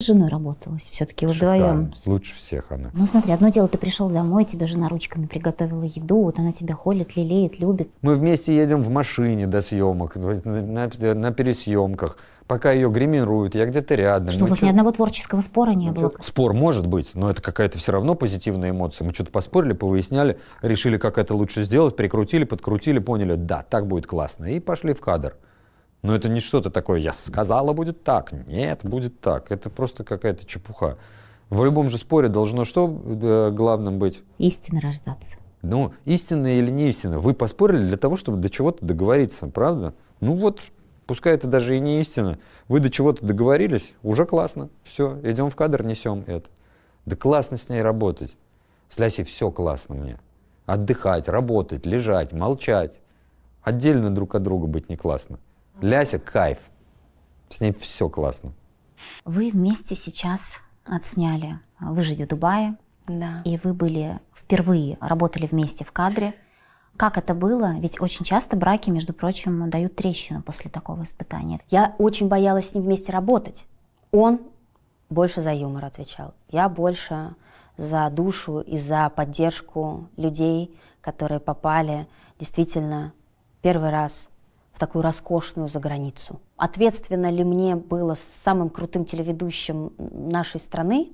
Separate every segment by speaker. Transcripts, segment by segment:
Speaker 1: с женой работалась все-таки вы вдвоем?
Speaker 2: Лучше всех она.
Speaker 1: Ну смотри, одно дело, ты пришел домой, тебе жена ручками приготовила еду, вот она тебя холит, лелеет, любит.
Speaker 2: Мы вместе едем в машине до съемок, на, на, на пересъемках. Пока ее гримируют, я где-то рядом. Что, у вас чё... ни одного
Speaker 1: творческого спора не ну, было?
Speaker 2: Спор может быть, но это какая-то все равно позитивная эмоция. Мы что-то поспорили, повыясняли, решили, как это лучше сделать, прикрутили, подкрутили, поняли, да, так будет классно, и пошли в кадр. Но это не что-то такое, я сказала, будет так, нет, будет так. Это просто какая-то чепуха. В любом же споре должно что э, главным быть? Истина рождаться. Ну, истина или не истина. Вы поспорили для того, чтобы до чего-то договориться, правда? Ну вот, пускай это даже и не истина. Вы до чего-то договорились, уже классно. Все, идем в кадр, несем это. Да классно с ней работать. С Лясей все классно мне. Отдыхать, работать, лежать, молчать. Отдельно друг от друга быть не классно. Ляся кайф. С ней все классно.
Speaker 1: Вы вместе сейчас отсняли «Выжить в Дубае». Да. И вы были впервые, работали вместе в кадре. Как это было? Ведь очень часто браки, между прочим, дают
Speaker 3: трещину после такого испытания. Я очень боялась с ним вместе работать. Он больше за юмор отвечал. Я больше за душу и за поддержку людей, которые попали действительно первый раз в такую роскошную за границу. Ответственно ли мне было с самым крутым телеведущим нашей страны?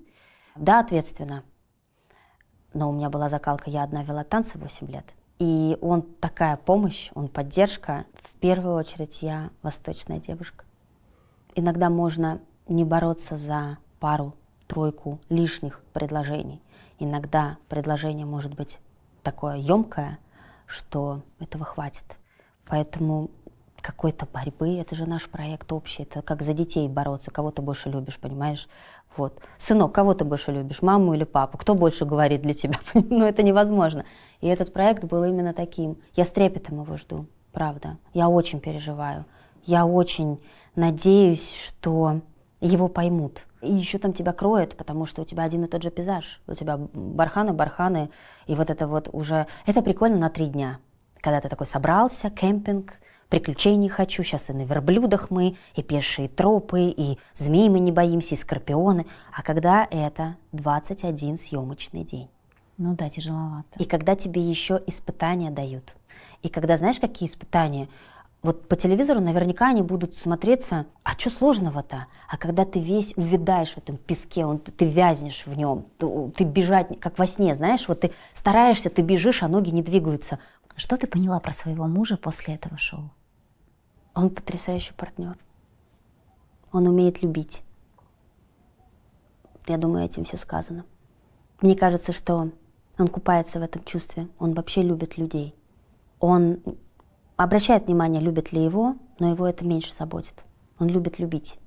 Speaker 3: Да, ответственно. Но у меня была закалка, я одна вела танцы 8 лет. И он такая помощь, он поддержка. В первую очередь я восточная девушка. Иногда можно не бороться за пару, тройку лишних предложений. Иногда предложение может быть такое емкое, что этого хватит. Поэтому какой-то борьбы. Это же наш проект общий. Это как за детей бороться. Кого ты больше любишь, понимаешь? Вот. Сынок, кого ты больше любишь, маму или папу? Кто больше говорит для тебя? ну, это невозможно. И этот проект был именно таким. Я с трепетом его жду, правда. Я очень переживаю. Я очень надеюсь, что его поймут. И еще там тебя кроет, потому что у тебя один и тот же пейзаж. У тебя барханы, барханы, и вот это вот уже... Это прикольно на три дня, когда ты такой собрался, кемпинг, Приключений хочу, сейчас и на верблюдах мы, и пешие тропы, и змеи мы не боимся, и скорпионы. А когда это 21 съемочный день? Ну да, тяжеловато. И когда тебе еще испытания дают. И когда знаешь, какие испытания? Вот по телевизору наверняка они будут смотреться, а что сложного-то? А когда ты весь увядаешь в этом песке, он, ты вязнешь в нем, ты, ты бежать, как во сне, знаешь, вот ты стараешься, ты бежишь, а ноги не двигаются – что ты поняла про своего мужа после этого шоу? Он потрясающий партнер. Он умеет любить. Я думаю, этим все сказано. Мне кажется, что он купается в этом чувстве. Он вообще любит людей. Он обращает внимание, любят ли его, но его это меньше заботит. Он любит любить.